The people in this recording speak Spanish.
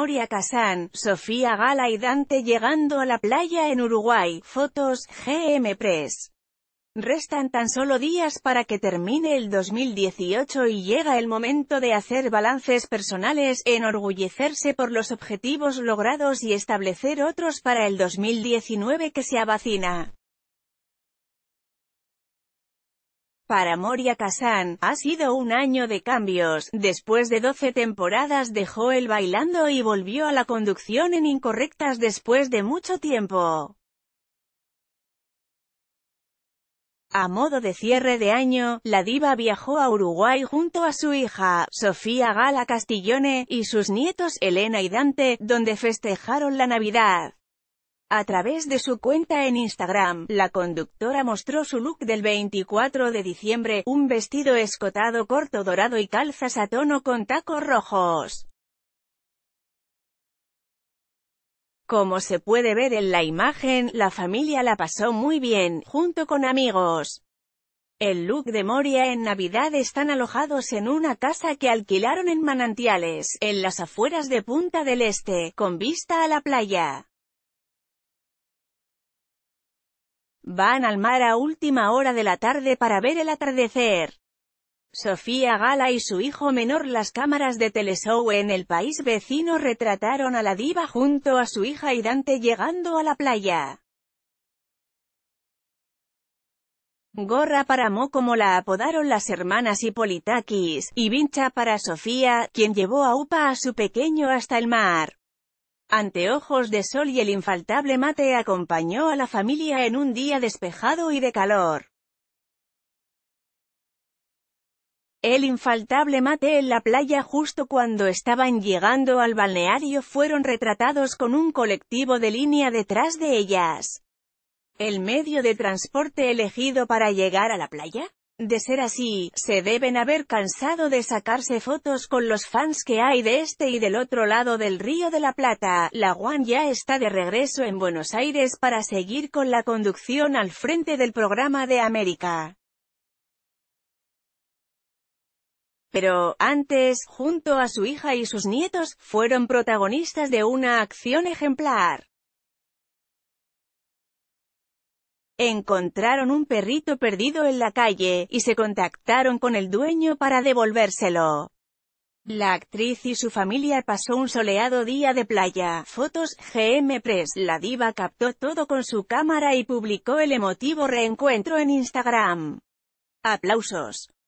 Moria Kazan, Sofía Gala y Dante llegando a la playa en Uruguay. Fotos, GM Press. Restan tan solo días para que termine el 2018 y llega el momento de hacer balances personales, enorgullecerse por los objetivos logrados y establecer otros para el 2019 que se abacina. Para Moria Kazan, ha sido un año de cambios, después de 12 temporadas dejó el bailando y volvió a la conducción en Incorrectas después de mucho tiempo. A modo de cierre de año, la diva viajó a Uruguay junto a su hija, Sofía Gala Castillone, y sus nietos Elena y Dante, donde festejaron la Navidad. A través de su cuenta en Instagram, la conductora mostró su look del 24 de diciembre, un vestido escotado corto dorado y calzas a tono con tacos rojos. Como se puede ver en la imagen, la familia la pasó muy bien, junto con amigos. El look de Moria en Navidad están alojados en una casa que alquilaron en Manantiales, en las afueras de Punta del Este, con vista a la playa. Van al mar a última hora de la tarde para ver el atardecer. Sofía Gala y su hijo menor Las cámaras de Teleshow en el país vecino retrataron a la diva junto a su hija y Dante llegando a la playa. Gorra para Mo como la apodaron las hermanas Hipolitakis, y vincha para Sofía, quien llevó a Upa a su pequeño hasta el mar anteojos de sol y el infaltable mate acompañó a la familia en un día despejado y de calor. El infaltable mate en la playa justo cuando estaban llegando al balneario fueron retratados con un colectivo de línea detrás de ellas. ¿El medio de transporte elegido para llegar a la playa? De ser así, se deben haber cansado de sacarse fotos con los fans que hay de este y del otro lado del Río de la Plata. La Juan ya está de regreso en Buenos Aires para seguir con la conducción al frente del programa de América. Pero, antes, junto a su hija y sus nietos, fueron protagonistas de una acción ejemplar. encontraron un perrito perdido en la calle, y se contactaron con el dueño para devolvérselo. La actriz y su familia pasó un soleado día de playa. Fotos, GM Press. La diva captó todo con su cámara y publicó el emotivo reencuentro en Instagram. Aplausos.